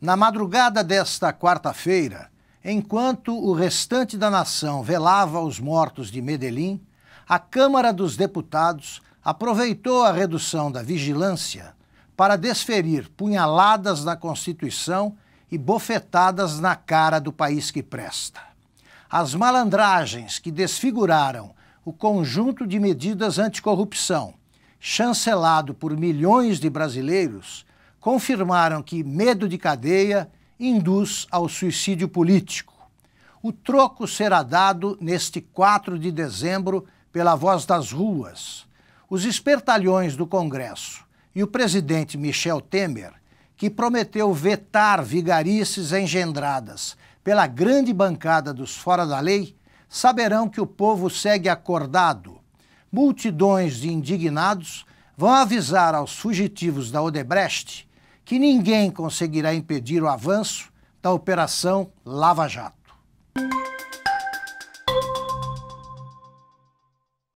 Na madrugada desta quarta-feira, enquanto o restante da nação velava os mortos de Medellín, a Câmara dos Deputados aproveitou a redução da vigilância para desferir punhaladas na Constituição e bofetadas na cara do país que presta. As malandragens que desfiguraram o conjunto de medidas anticorrupção chancelado por milhões de brasileiros, confirmaram que medo de cadeia induz ao suicídio político. O troco será dado neste 4 de dezembro pela voz das ruas. Os espertalhões do Congresso e o presidente Michel Temer, que prometeu vetar vigarices engendradas pela grande bancada dos fora da lei, saberão que o povo segue acordado multidões de indignados vão avisar aos fugitivos da Odebrecht que ninguém conseguirá impedir o avanço da Operação Lava Jato.